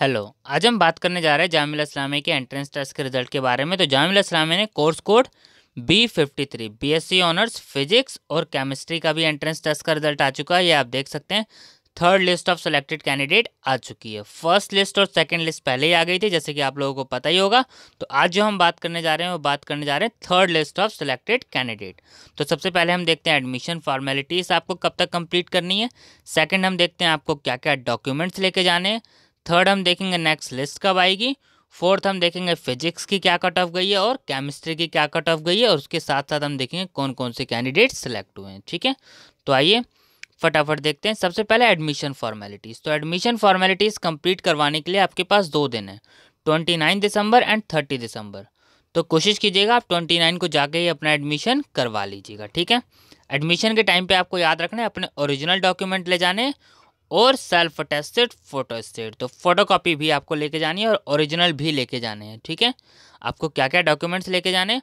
hello आज हम बात करने जा रहे हैं जामिल इस्लामी के एंट्रेंस टेस्ट के रिजल्ट के बारे में तो जामिल इस्लामी ने course code B fifty three B S C honours physics और केमिस्ट्री का भी एंट्रेंस टेस्ट का रिजल्ट आ चुका है ये आप देख सकते हैं third list of selected candidate आ चुकी है फर्स्ट लिस्ट और सेकेंड लिस्ट पहले ही आ गई थी जैसे कि आप लोगों को पता ही होगा तो आज जो हम बात करने जा रहे हैं वो बात करने जा रहे हैं third list of selected candidate तो सबसे पहले हम देखते हैं एडमिशन फॉर्मेलिटीज़ आपको कब तक कंप्लीट करनी है सेकेंड हम देखते हैं आपको क्या क्या डॉक्यूमेंट्स लेके जाने हैं थर्ड हम देखेंगे नेक्स्ट लिस्ट कब आएगी फोर्थ हम देखेंगे फिजिक्स की क्या कट ऑफ गई है और केमिस्ट्री की क्या कट ऑफ गई है और उसके साथ साथ हम देखेंगे कौन कौन से कैंडिडेट सेलेक्ट हुए हैं ठीक है तो आइए फटाफट देखते हैं सबसे पहले एडमिशन फॉर्मेलिटीज़ तो एडमिशन फॉर्मेलिटीज़ कंप्लीट करवाने के लिए आपके पास दो दिन है twenty nine December and thirty December तो कोशिश कीजिएगा आप ट्वेंटी नाइन को जाके ही अपना एडमिशन करवा लीजिएगा ठीक है एडमिशन के टाइम पे आपको याद रखना है अपने ओरिजिनल डॉक्यूमेंट ले जाने और सेल्फ अटेस्टेड फोटो स्टेट तो फोटो कॉपी भी आपको लेके जानी है और ओरिजिनल भी लेके जाने हैं ठीक है आपको क्या क्या डॉक्यूमेंट्स लेके जाने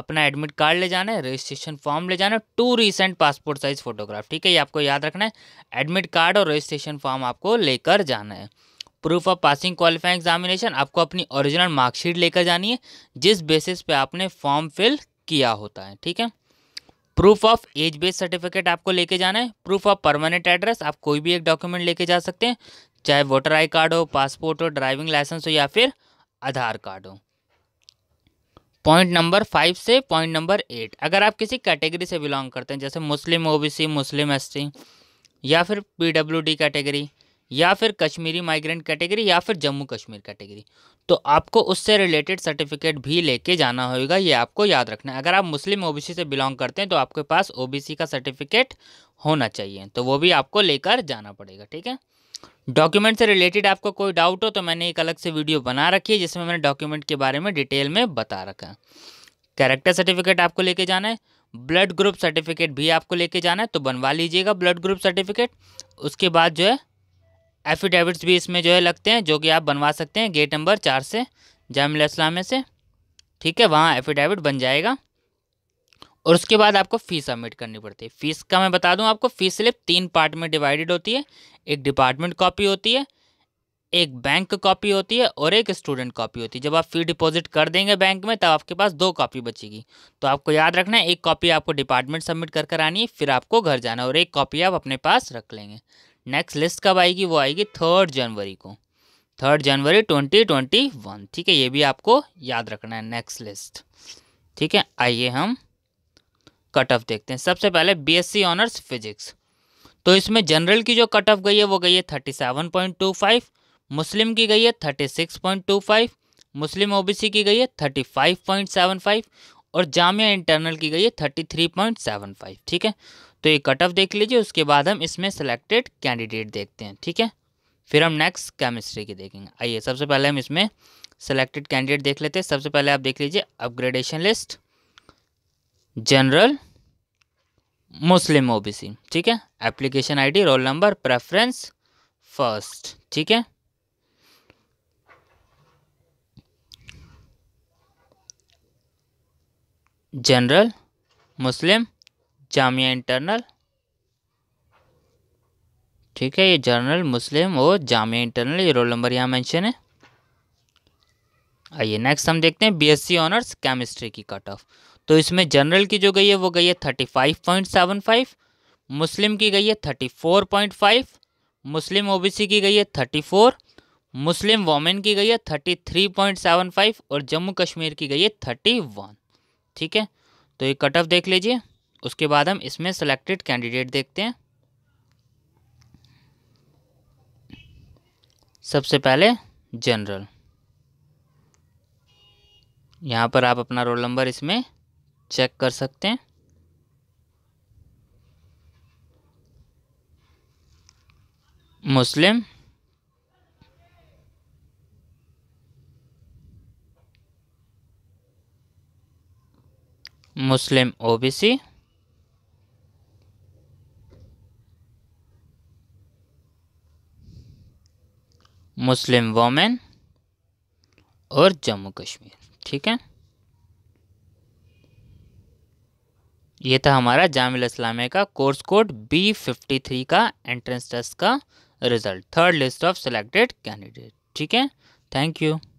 अपना एडमिट कार्ड ले जाना है रजिस्ट्रेशन फॉर्म ले जाना है two recent passport size photograph ठीक है ये आपको याद रखना है एडमिट कार्ड और रजिस्ट्रेशन फॉर्म आपको लेकर जाना है proof of passing qualifying examination आपको अपनी ओरिजिनल मार्कशीट लेकर जानी है जिस बेसिस पे आपने फॉर्म फिल किया होता है ठीक है proof of age base certificate आपको लेके जाना है प्रूफ ऑफ परमानेंट एड्रेस आप कोई भी एक डॉक्यूमेंट लेके जा सकते हैं चाहे वोटर आई कार्ड हो पासपोर्ट हो ड्राइविंग लाइसेंस हो या फिर आधार कार्ड हो पॉइंट नंबर फाइव से पॉइंट नंबर एट अगर आप किसी कैटेगरी से बिलोंग करते हैं जैसे मुस्लिम ओबीसी मुस्लिम एससी या फिर पीडब्ल्यूडी कैटेगरी या फिर कश्मीरी माइग्रेंट कैटेगरी या फिर जम्मू कश्मीर कैटेगरी तो आपको उससे रिलेटेड सर्टिफिकेट भी लेके जाना होगा ये आपको याद रखना है अगर आप मुस्लिम ओबीसी से बिलोंग करते हैं तो आपके पास ओबीसी का सर्टिफिकेट होना चाहिए तो वो भी आपको लेकर जाना पड़ेगा ठीक है डॉक्यूमेंट से रिलेटेड आपको कोई डाउट हो तो मैंने एक अलग से वीडियो बना रखी है जिसमें मैंने डॉक्यूमेंट के बारे में डिटेल में बता रखा है कैरेक्टर सर्टिफिकेट आपको लेके जाना है ब्लड ग्रुप सर्टिफिकेट भी आपको लेके जाना है तो बनवा लीजिएगा ब्लड ग्रुप सर्टिफिकेट उसके बाद जो है एफिडेविट्स भी इसमें जो है लगते हैं जो कि आप बनवा सकते हैं गेट नंबर चार से जामिल इस्लामे से ठीक है वहाँ एफिडेविट बन जाएगा और उसके बाद आपको फ़ीस सबमिट करनी पड़ती है फ़ीस का मैं बता दूं आपको फ़ीस स्लिप तीन पार्ट में डिवाइडेड होती है एक डिपार्टमेंट कॉपी होती है एक बैंक कॉपी होती है और एक स्टूडेंट कॉपी होती है जब आप फी डिपॉजिट कर देंगे बैंक में तब आपके पास दो कॉपी बचेगी तो आपको याद रखना है एक कॉपी आपको डिपार्टमेंट सबमिट कर कर आनी है फिर आपको घर जाना और एक कॉपी आप अपने पास रख लेंगे नेक्स्ट लिस्ट कब आएगी वो आएगी थर्ड जनवरी को third January twenty twenty one ठीक है ये भी आपको याद रखना है नेक्स्ट लिस्ट ठीक है आइए हम कट ऑफ देखते हैं सबसे पहले बीएससी ऑनर्स फिजिक्स तो इसमें जनरल की जो कट ऑफ गई है वो गई है thirty seven point two five Muslim की गई है thirty six point two five Muslim OBC की गई है thirty five point seven five और जामिया इंटरनल की गई है thirty three point seven five ठीक है तो ये कट ऑफ देख लीजिए उसके बाद हम इसमें सेलेक्टेड कैंडिडेट देखते हैं ठीक है फिर हम नेक्स्ट केमिस्ट्री की देखेंगे आइए सबसे पहले हम इसमें सेलेक्टेड कैंडिडेट देख लेते हैं सबसे पहले आप देख लीजिए upgradation list general Muslim OBC ठीक है application ID roll number preference first ठीक है जनरल मुस्लिम जामिया इंटरनल ठीक है ये जर्नल मुस्लिम और जामिया इंटरनल ये रोल नंबर यहाँ मेंशन है आइए नेक्स्ट हम देखते हैं बीएससी ऑनर्स केमिस्ट्री की कट ऑफ तो इसमें जनरल की जो गई है वो गई है thirty five point seven five Muslim की गई है thirty four point five Muslim OBC की गई है थर्टी फोर मुस्लिम वोमेन की गई है thirty three point seven five और जम्मू कश्मीर की गई है थर्टी वन ठीक है तो ये कट ऑफ देख लीजिए उसके बाद हम इसमें सेलेक्टेड कैंडिडेट देखते हैं सबसे पहले जनरल यहाँ पर आप अपना रोल नंबर इसमें चेक कर सकते हैं मुस्लिम मुस्लिम ओबीसी मुस्लिम वोमेन और जम्मू कश्मीर ठीक है ये था हमारा जामिल इस्लामिया का course code B fifty three का एंट्रेंस टेस्ट का result third list of selected candidate ठीक है थैंक यू